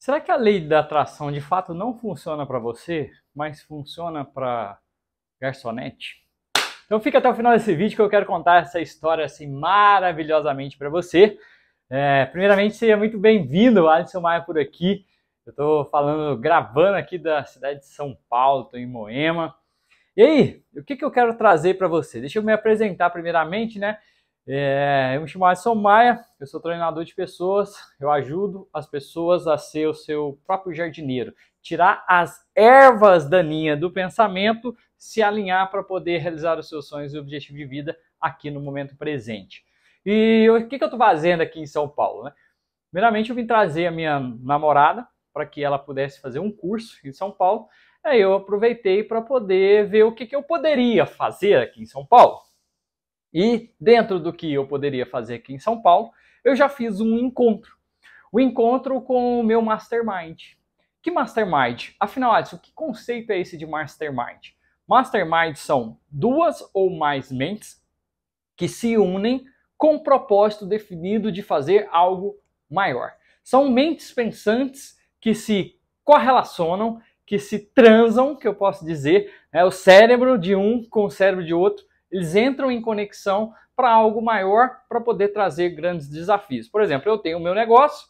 Será que a lei da atração de fato não funciona para você, mas funciona para garçonete? Então fica até o final desse vídeo que eu quero contar essa história assim maravilhosamente para você. É, primeiramente, seja muito bem-vindo, Alisson Maia por aqui. Eu estou falando, gravando aqui da cidade de São Paulo, estou em Moema. E aí, o que, que eu quero trazer para você? Deixa eu me apresentar primeiramente, né? É, eu me chamo Alisson Maia, eu sou treinador de pessoas, eu ajudo as pessoas a ser o seu próprio jardineiro, tirar as ervas daninhas do pensamento, se alinhar para poder realizar os seus sonhos e objetivos de vida aqui no momento presente. E o que, que eu estou fazendo aqui em São Paulo? Né? Primeiramente, eu vim trazer a minha namorada para que ela pudesse fazer um curso em São Paulo. Aí eu aproveitei para poder ver o que, que eu poderia fazer aqui em São Paulo. E dentro do que eu poderia fazer aqui em São Paulo, eu já fiz um encontro. O um encontro com o meu mastermind. Que mastermind? Afinal, Adson, que conceito é esse de mastermind? Mastermind são duas ou mais mentes que se unem com o propósito definido de fazer algo maior. São mentes pensantes que se correlacionam, que se transam, que eu posso dizer, né, o cérebro de um com o cérebro de outro, eles entram em conexão para algo maior para poder trazer grandes desafios. Por exemplo, eu tenho o meu negócio,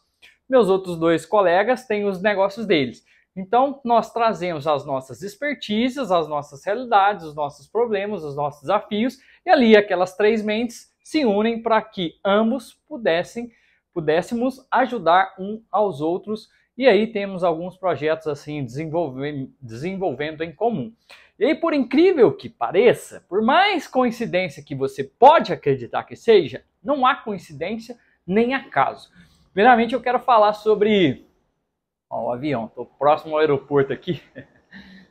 meus outros dois colegas têm os negócios deles. Então, nós trazemos as nossas expertises, as nossas realidades, os nossos problemas, os nossos desafios, e ali aquelas três mentes se unem para que ambos pudessem, pudéssemos ajudar um aos outros. E aí temos alguns projetos assim desenvolvendo, desenvolvendo em comum. E aí, por incrível que pareça, por mais coincidência que você pode acreditar que seja, não há coincidência nem acaso. Primeiramente, eu quero falar sobre ó, o avião. Estou próximo ao aeroporto aqui.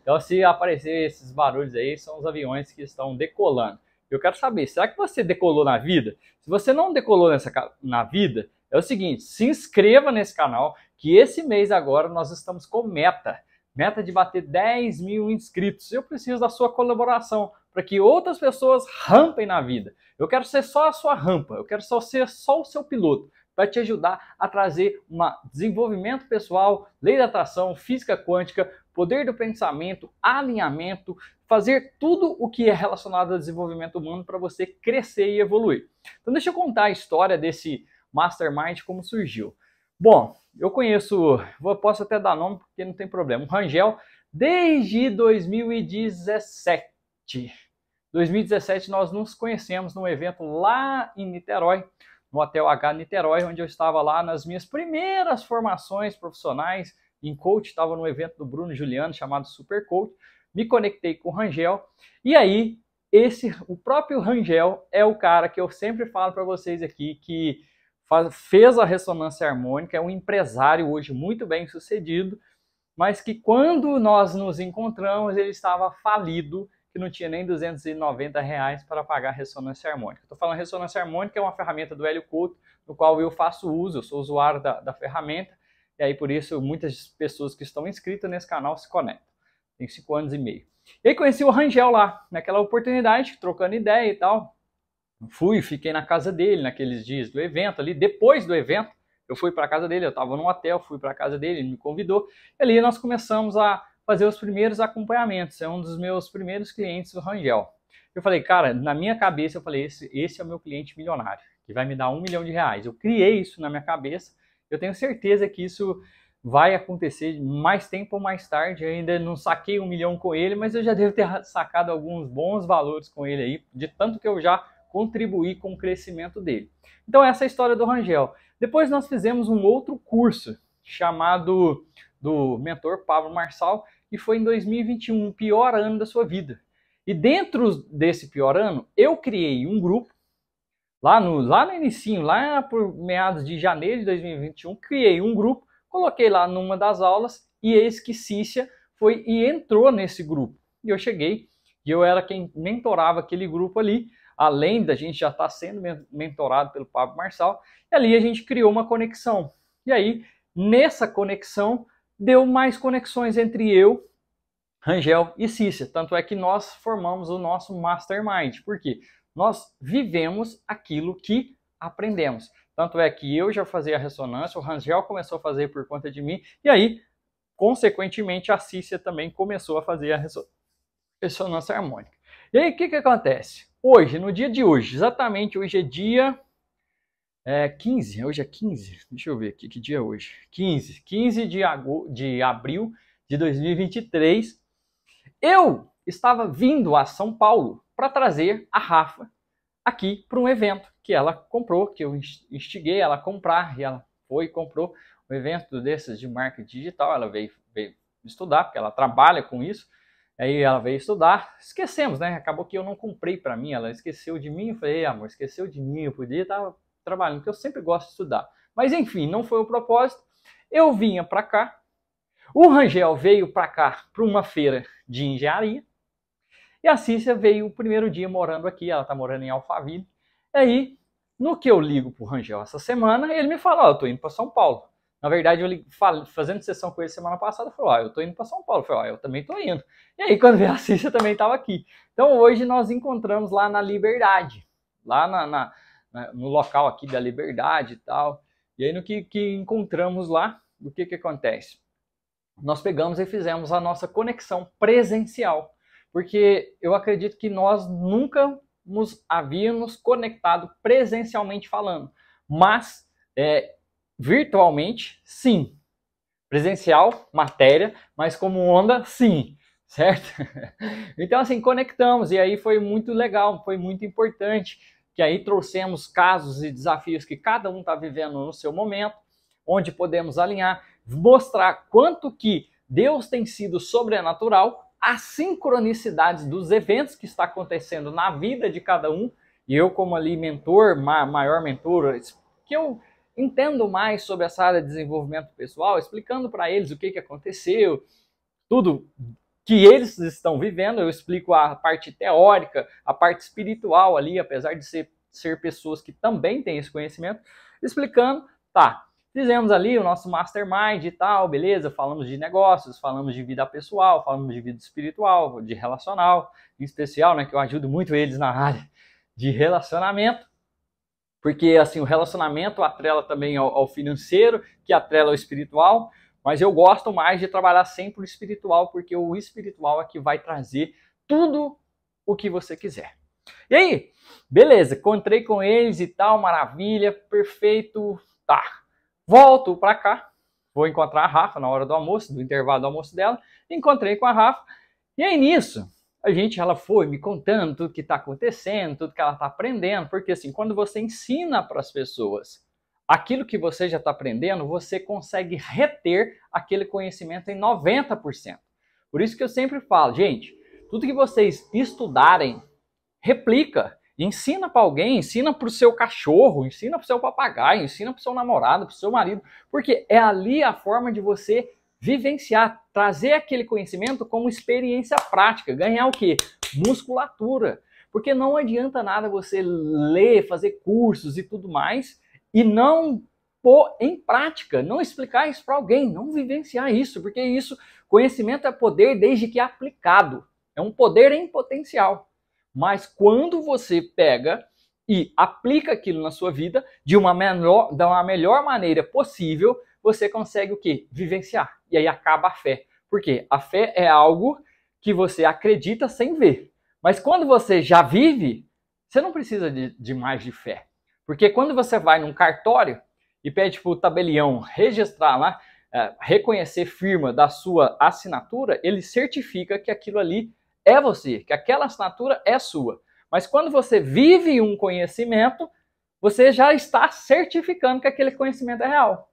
Então, se aparecer esses barulhos aí, são os aviões que estão decolando. Eu quero saber, será que você decolou na vida? Se você não decolou nessa, na vida, é o seguinte, se inscreva nesse canal, que esse mês agora nós estamos com meta. Meta de bater 10 mil inscritos. Eu preciso da sua colaboração para que outras pessoas rampem na vida. Eu quero ser só a sua rampa, eu quero só ser só o seu piloto para te ajudar a trazer um desenvolvimento pessoal, lei da atração, física quântica, poder do pensamento, alinhamento, fazer tudo o que é relacionado ao desenvolvimento humano para você crescer e evoluir. Então deixa eu contar a história desse mastermind como surgiu. Bom, eu conheço, vou, posso até dar nome porque não tem problema, o Rangel desde 2017. 2017 nós nos conhecemos num evento lá em Niterói, no Hotel H Niterói, onde eu estava lá nas minhas primeiras formações profissionais em coach, estava no evento do Bruno Juliano chamado Super Coach, me conectei com o Rangel e aí esse o próprio Rangel é o cara que eu sempre falo para vocês aqui que faz, fez a ressonância harmônica, é um empresário hoje muito bem sucedido, mas que quando nós nos encontramos ele estava falido, que não tinha nem 290 reais para pagar a ressonância harmônica. Estou falando ressonância harmônica é uma ferramenta do Hélio Couto, no qual eu faço uso, eu sou usuário da, da ferramenta, e aí por isso muitas pessoas que estão inscritas nesse canal se conectam. Tem cinco anos e meio. E aí conheci o Rangel lá, naquela oportunidade, trocando ideia e tal. Fui, fiquei na casa dele naqueles dias do evento ali. Depois do evento, eu fui para a casa dele, eu estava num hotel, fui para a casa dele, ele me convidou. E ali nós começamos a fazer os primeiros acompanhamentos. É um dos meus primeiros clientes o Rangel. Eu falei, cara, na minha cabeça, eu falei, esse, esse é o meu cliente milionário, que vai me dar um milhão de reais. Eu criei isso na minha cabeça. Eu tenho certeza que isso vai acontecer mais tempo ou mais tarde. Eu ainda não saquei um milhão com ele, mas eu já devo ter sacado alguns bons valores com ele aí, de tanto que eu já contribuir com o crescimento dele. Então essa é a história do Rangel. Depois nós fizemos um outro curso chamado do mentor Pablo Marçal, que foi em 2021, o pior ano da sua vida. E dentro desse pior ano, eu criei um grupo lá no lá no início lá por meados de janeiro de 2021, criei um grupo, coloquei lá numa das aulas e eis que Cícia foi e entrou nesse grupo. E eu cheguei e eu era quem mentorava aquele grupo ali além da gente já estar tá sendo mentorado pelo Pablo Marçal, e ali a gente criou uma conexão. E aí, nessa conexão, deu mais conexões entre eu, Rangel e Cícia. Tanto é que nós formamos o nosso Mastermind, porque nós vivemos aquilo que aprendemos. Tanto é que eu já fazia a ressonância, o Rangel começou a fazer por conta de mim, e aí, consequentemente, a Cícia também começou a fazer a ressonância harmônica. E aí, o que, que acontece? Hoje, no dia de hoje, exatamente hoje é dia é, 15, né? hoje é 15, deixa eu ver aqui que dia é hoje. 15, 15 de, de abril de 2023. Eu estava vindo a São Paulo para trazer a Rafa aqui para um evento que ela comprou, que eu instiguei ela a comprar, e ela foi e comprou um evento desses de marketing digital. Ela veio, veio estudar, porque ela trabalha com isso. Aí ela veio estudar, esquecemos, né? Acabou que eu não comprei para mim, ela esqueceu de mim. Eu falei, amor, esqueceu de mim, eu podia estar trabalhando, porque eu sempre gosto de estudar. Mas enfim, não foi o propósito. Eu vinha para cá. O Rangel veio para cá para uma feira de engenharia. E a Cícia veio o primeiro dia morando aqui, ela está morando em Alphaville. Aí, no que eu ligo para o Rangel essa semana, ele me fala: oh, eu tô indo para São Paulo". Na verdade, eu fazendo sessão com ele semana passada, falou: ah, eu tô indo para São Paulo. Eu falei: ah, eu também tô indo. E aí, quando veio a Cissa, também estava aqui. Então, hoje nós encontramos lá na Liberdade, lá na, na, na, no local aqui da Liberdade e tal. E aí, no que, que encontramos lá, o que, que acontece? Nós pegamos e fizemos a nossa conexão presencial, porque eu acredito que nós nunca nos havíamos conectado presencialmente falando, mas é, virtualmente, sim. Presencial, matéria, mas como onda, sim. Certo? Então, assim, conectamos. E aí foi muito legal, foi muito importante. Que aí trouxemos casos e desafios que cada um está vivendo no seu momento, onde podemos alinhar, mostrar quanto que Deus tem sido sobrenatural as sincronicidades dos eventos que está acontecendo na vida de cada um. E eu, como ali mentor, maior mentor, que eu Entendo mais sobre essa área de desenvolvimento pessoal, explicando para eles o que, que aconteceu, tudo que eles estão vivendo. Eu explico a parte teórica, a parte espiritual ali, apesar de ser, ser pessoas que também têm esse conhecimento, explicando, tá. Fizemos ali o nosso mastermind e tal, beleza? Falamos de negócios, falamos de vida pessoal, falamos de vida espiritual, de relacional, em especial, né? Que eu ajudo muito eles na área de relacionamento porque assim o relacionamento atrela também ao, ao, financeiro, que atrela ao espiritual, mas eu gosto mais de trabalhar sempre o espiritual, porque o espiritual é que vai trazer tudo o que você quiser. E aí, beleza, encontrei com eles e tal, maravilha, perfeito, tá. Volto para cá, vou encontrar a Rafa na hora do almoço, do intervalo do almoço dela, encontrei com a Rafa, e aí nisso, a gente ela foi me contando tudo que está acontecendo, tudo que ela está aprendendo, porque assim, quando você ensina para as pessoas aquilo que você já está aprendendo, você consegue reter aquele conhecimento em 90%. Por isso que eu sempre falo, gente, tudo que vocês estudarem, replica. Ensina para alguém, ensina para o seu cachorro, ensina para o seu papagaio, ensina para o seu namorado, para o seu marido, porque é ali a forma de você vivenciar, trazer aquele conhecimento como experiência prática, ganhar o quê? Musculatura. Porque não adianta nada você ler, fazer cursos e tudo mais e não pôr em prática, não explicar isso para alguém, não vivenciar isso, porque isso, conhecimento é poder desde que aplicado. É um poder em potencial. Mas quando você pega e aplica aquilo na sua vida de uma, menor, de uma melhor maneira possível, você consegue o que? Vivenciar e aí acaba a fé. Por quê? A fé é algo que você acredita sem ver. Mas quando você já vive, você não precisa de, de mais de fé. Porque quando você vai num cartório e pede para o tabelião registrar lá, é, reconhecer firma da sua assinatura, ele certifica que aquilo ali é você, que aquela assinatura é sua. Mas quando você vive um conhecimento, você já está certificando que aquele conhecimento é real.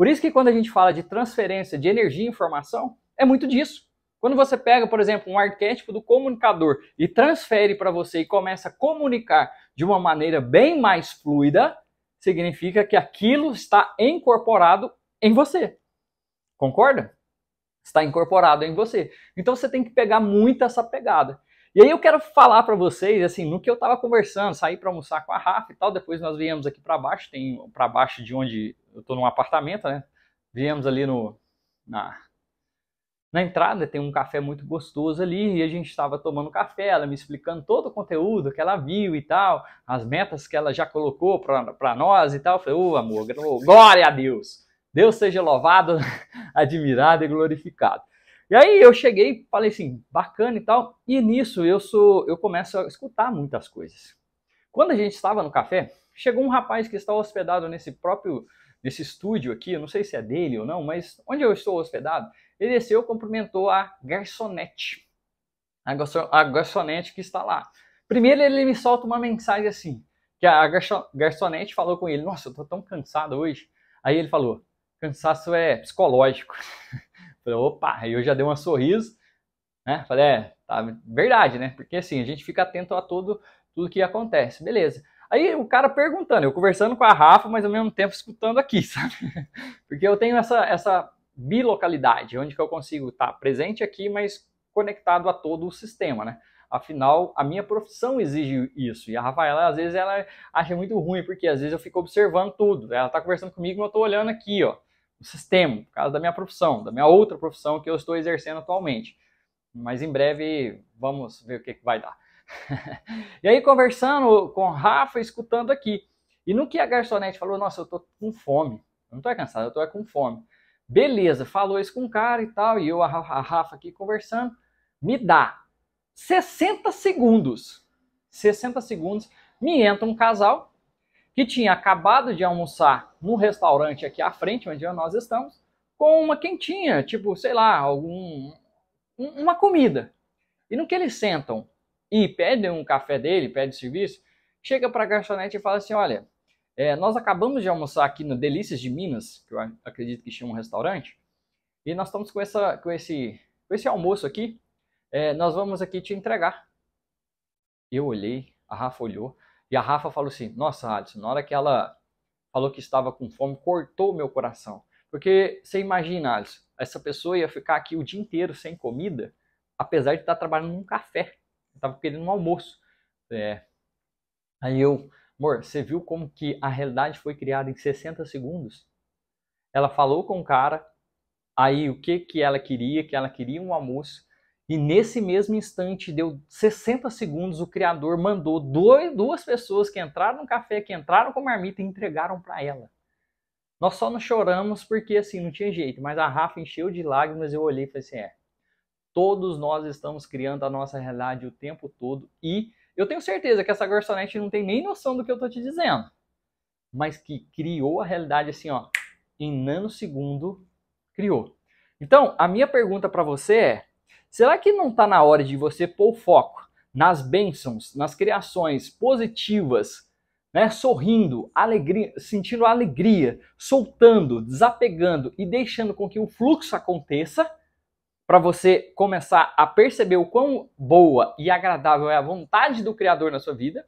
Por isso que quando a gente fala de transferência de energia e informação, é muito disso. Quando você pega, por exemplo, um arquétipo do comunicador e transfere para você e começa a comunicar de uma maneira bem mais fluida, significa que aquilo está incorporado em você. Concorda? Está incorporado em você. Então você tem que pegar muito essa pegada. E aí eu quero falar para vocês, assim, no que eu estava conversando, saí para almoçar com a Rafa e tal, depois nós viemos aqui para baixo, tem para baixo de onde eu estou num apartamento, né? Viemos ali no, na, na entrada, tem um café muito gostoso ali, e a gente estava tomando café, ela me explicando todo o conteúdo que ela viu e tal, as metas que ela já colocou para nós e tal. Eu falei, ô oh, amor, glória a Deus! Deus seja louvado, admirado e glorificado. E aí eu cheguei, falei assim, bacana e tal. E nisso eu sou, eu começo a escutar muitas coisas. Quando a gente estava no café, chegou um rapaz que está hospedado nesse próprio desse estúdio aqui, eu não sei se é dele ou não, mas onde eu estou hospedado, ele desceu e cumprimentou a garçonete. A, garçon, a garçonete que está lá. Primeiro ele me solta uma mensagem assim, que a garçonete falou com ele, nossa, eu tô tão cansado hoje. Aí ele falou, cansaço é psicológico. Falei, opa, aí eu já dei um sorriso, né? Falei, é, tá, verdade, né? Porque assim, a gente fica atento a tudo, tudo que acontece. Beleza. Aí o cara perguntando, eu conversando com a Rafa, mas ao mesmo tempo escutando aqui, sabe? Porque eu tenho essa, essa bilocalidade, onde que eu consigo estar tá presente aqui, mas conectado a todo o sistema, né? Afinal, a minha profissão exige isso. E a Rafaela, às vezes, ela acha muito ruim, porque às vezes eu fico observando tudo. Ela está conversando comigo, mas eu estou olhando aqui, ó, o sistema, por causa da minha profissão, da minha outra profissão que eu estou exercendo atualmente. Mas em breve, vamos ver o que, que vai dar. e aí, conversando com o Rafa, escutando aqui. E no que a garçonete falou, nossa, eu tô com fome. Eu não tô cansado, eu tô com fome. Beleza, falou isso com o cara e tal, e eu, a Rafa aqui conversando. Me dá 60 segundos. 60 segundos, me entra um casal que tinha acabado de almoçar num restaurante aqui à frente, onde nós estamos, com uma quentinha, tipo, sei lá, algum uma comida. E no que eles sentam e pedem um café dele, pede serviço, chega para a garçonete e fala assim: olha, é, nós acabamos de almoçar aqui no Delícias de Minas, que eu acredito que chama um restaurante, e nós estamos com, essa, com, esse, com esse almoço aqui, é, nós vamos aqui te entregar. Eu olhei, a Rafa olhou, e a Rafa falou assim: Nossa, Alisson, na hora que ela falou que estava com fome, cortou meu coração. Porque você imagina, Alisson, essa pessoa ia ficar aqui o dia inteiro sem comida, apesar de estar tá trabalhando num café. Eu tava querendo um almoço. É. Aí eu, amor, você viu como que a realidade foi criada em 60 segundos? Ela falou com o cara, aí o que que ela queria, que ela queria um almoço, e nesse mesmo instante, deu 60 segundos, o criador mandou dois, duas pessoas que entraram no café, que entraram com marmita e entregaram para ela. Nós só não choramos porque assim, não tinha jeito, mas a Rafa encheu de lágrimas, eu olhei e falei assim, é, Todos nós estamos criando a nossa realidade o tempo todo e eu tenho certeza que essa garçonete não tem nem noção do que eu estou te dizendo, mas que criou a realidade assim, ó, em nanosegundo, criou. Então, a minha pergunta para você é: será que não está na hora de você pôr o foco nas bênçãos, nas criações positivas, né, sorrindo, alegria, sentindo alegria, soltando, desapegando e deixando com que o fluxo aconteça? para você começar a perceber o quão boa e agradável é a vontade do Criador na sua vida.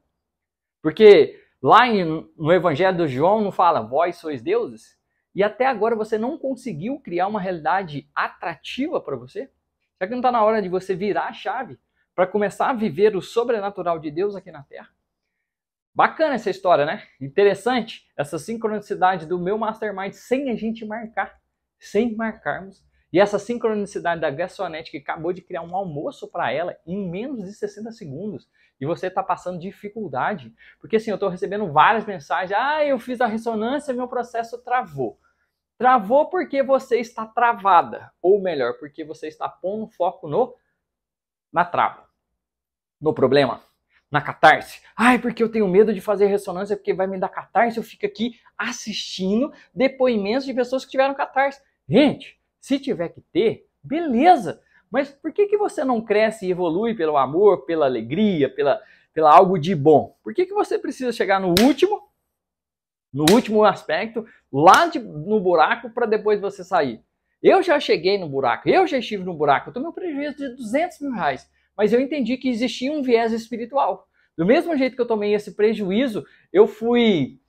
Porque lá em, no Evangelho de João não fala, vós sois deuses? E até agora você não conseguiu criar uma realidade atrativa para você? Será que não está na hora de você virar a chave para começar a viver o sobrenatural de Deus aqui na Terra? Bacana essa história, né? Interessante essa sincronicidade do meu mastermind sem a gente marcar, sem marcarmos e essa sincronicidade da garçonete que acabou de criar um almoço para ela em menos de 60 segundos e você está passando dificuldade, porque assim, eu estou recebendo várias mensagens, ah, eu fiz a ressonância, meu processo travou. Travou porque você está travada, ou melhor, porque você está pondo foco no na trava, no problema, na catarse. Ai, porque eu tenho medo de fazer ressonância, porque vai me dar catarse. Eu fico aqui assistindo depoimentos de pessoas que tiveram catarse. Gente, se tiver que ter, beleza. Mas por que, que você não cresce e evolui pelo amor, pela alegria, pela, pela algo de bom? Por que, que você precisa chegar no último, no último aspecto, lá de, no buraco, para depois você sair? Eu já cheguei no buraco, eu já estive no buraco, eu tomei um prejuízo de 200 mil reais, mas eu entendi que existia um viés espiritual. Do mesmo jeito que eu tomei esse prejuízo, eu fui.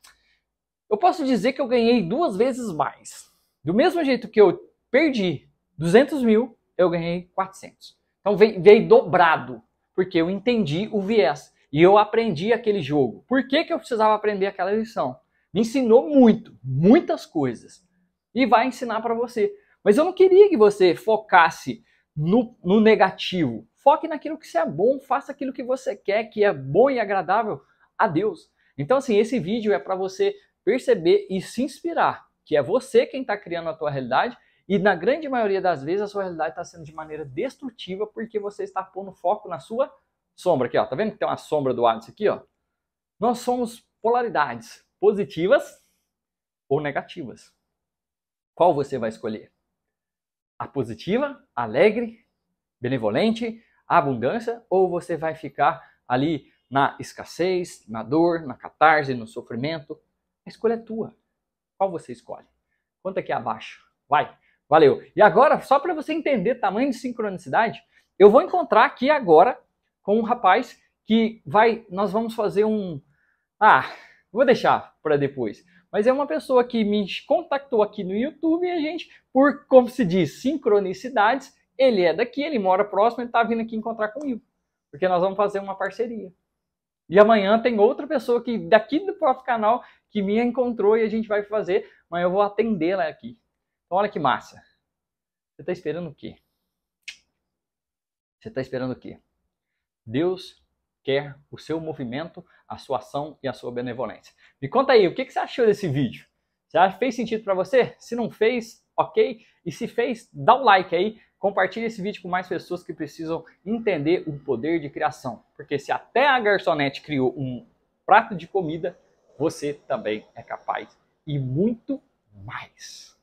Eu posso dizer que eu ganhei duas vezes mais. Do mesmo jeito que eu perdi 200 mil, eu ganhei 400. Então veio, veio dobrado, porque eu entendi o viés e eu aprendi aquele jogo. Por que, que eu precisava aprender aquela lição? Me ensinou muito, muitas coisas. E vai ensinar para você. Mas eu não queria que você focasse no, no negativo. Foque naquilo que você é bom, faça aquilo que você quer, que é bom e agradável a Deus. Então, assim, esse vídeo é para você perceber e se inspirar, que é você quem está criando a tua realidade e na grande maioria das vezes a sua realidade está sendo de maneira destrutiva porque você está pondo foco na sua sombra aqui, ó. Tá vendo que tem uma sombra do Alice aqui, ó? Nós somos polaridades, positivas ou negativas. Qual você vai escolher? A positiva, alegre, benevolente, abundância ou você vai ficar ali na escassez, na dor, na catarse, no sofrimento? A escolha é tua. Qual você escolhe? Conta aqui é é abaixo. Vai. Valeu. E agora, só para você entender tamanho de sincronicidade, eu vou encontrar aqui agora com um rapaz que vai. Nós vamos fazer um. Ah, vou deixar para depois. Mas é uma pessoa que me contactou aqui no YouTube e a gente, por como se diz, sincronicidades, ele é daqui, ele mora próximo, ele está vindo aqui encontrar comigo. Porque nós vamos fazer uma parceria. E amanhã tem outra pessoa que daqui do próprio canal que me encontrou e a gente vai fazer, mas eu vou atendê-la aqui. Então olha que massa. Você está esperando o quê? Você está esperando o quê? Deus quer o seu movimento, a sua ação e a sua benevolência. Me conta aí, o que, você achou desse vídeo? Já fez sentido para você? Se não fez, ok? E se fez, dá um like aí, compartilha esse vídeo com mais pessoas que precisam entender o poder de criação. Porque se até a garçonete criou um prato de comida, você também é capaz e muito mais.